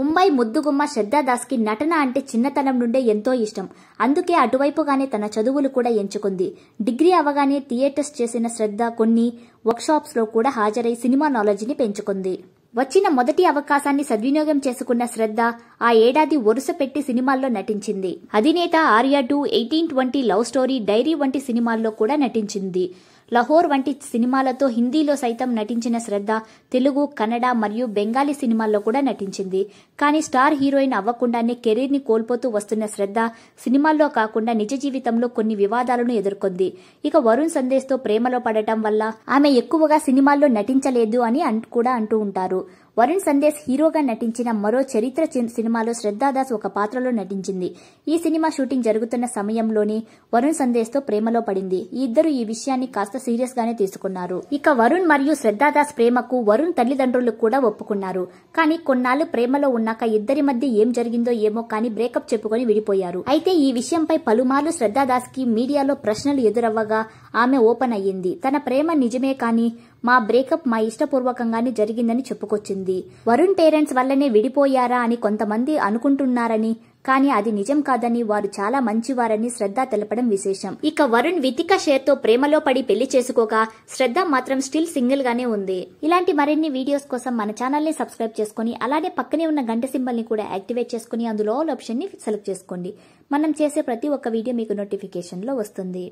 ముంబై ముద్దుగుమ్మ శ్రద్ధాదాస్కి నటన అంటే చిన్నతనం నుండే ఎంతో ఇష్టం అందుకే అటువైపుగానే తన చదువులు కూడా ఎంచుకుంది డిగ్రీ అవగానే థియేటర్స్ చేసిన శ్రద్ధ కొన్ని వర్క్షాప్స్లో కూడా హాజరై సినిమా నాలెడ్జ్ని పెంచుకుంది వచ్చిన మొదటి అవకాశాన్ని సద్వినియోగం చేసుకున్న శ్రద్ధ ఆ ఏడాది వరుస పెట్టి సినిమాల్లో నటించింది అధినేత Arya two eighteen twenty love story diary వంటి సినిమాల్లో కూడా నటించింది లహోర్ వంటి సినిమాలతో హిందీలో సైతం నటించిన శ్రద్ధ తెలుగు కన్నడ మరియు బెంగాలీ సినిమాల్లో కూడా నటించింది కానీ స్టార్ హీరోయిన్ అవ్వకుండానే కెరీర్ని కోల్పోతూ వస్తున్న శ్రద్ధ సినిమాల్లో కాకుండా నిజ జీవితంలో కొన్ని వివాదాలను ఎదుర్కొంది ఇక వరుణ్ సందేశ్ తో ప్రేమలో పడటం వల్ల ఆమె ఎక్కువగా సినిమాల్లో నటించలేదు అని కూడా అంటూ ఉంటారు వరుణ్ సందేశ్ హీరోగా నటించిన మరో చరిత్ర సినిమా సినిమాలో శ్రద్ధాదాస్ ఒక పాత్రలో నటించింది ఈ సినిమా షూటింగ్ జరుగుతున్న సమయంలోనే వరుణ్ సందేశ్ తో ప్రేమలో పడింది ఈ ఇద్దరు ఈ విషయాన్ని కాస్త సీరియస్ గానే తీసుకున్నారు ఇక వరుణ్ మరియు శ్రద్ధాదాస్ ప్రేమకు వరుణ్ తల్లిదండ్రులు కూడా ఒప్పుకున్నారు కానీ కొన్నాళ్ళు ప్రేమలో ఉన్నాక ఇద్దరి మధ్య ఏం జరిగిందో ఏమో కానీ బ్రేకప్ చెప్పుకొని విడిపోయారు అయితే ఈ విషయంపై పలుమార్లు శ్రద్దాదాస్ కి మీడియాలో ప్రశ్నలు ఎదురవ్వగా ఆమె ఓపెన్ అయ్యింది తన ప్రేమ నిజమే కానీ మా బ్రేకప్ మా ఇష్టపూర్వకంగానే జరిగిందని చెప్పుకొచ్చింది వరుణ్ పేరెంట్స్ వల్లనే విడిపోయారా అని కొంతమంది అనుకుంటున్నారని కానీ అది నిజం కాదని వారు చాలా మంచివారని శ్రద్ధ తెలపడం విశేషం ఇక వరుణ్ వితిక షేర్తో ప్రేమలో పడి పెళ్లి చేసుకోక శ్రద్ధ మాత్రం స్టిల్ సింగిల్ గానే ఉంది ఇలాంటి మరిన్ని వీడియోస్ కోసం మన ఛానల్ ని సబ్స్క్రైబ్ చేసుకుని అలానే పక్కనే ఉన్న గంట సింబల్ ని కూడా యాక్టివేట్ చేసుకుని అందులో ఆల్ ఆప్షన్ ని సెలెక్ట్ చేసుకోండి మనం చేసే ప్రతి ఒక్క వీడియో మీకు నోటిఫికేషన్ లో వస్తుంది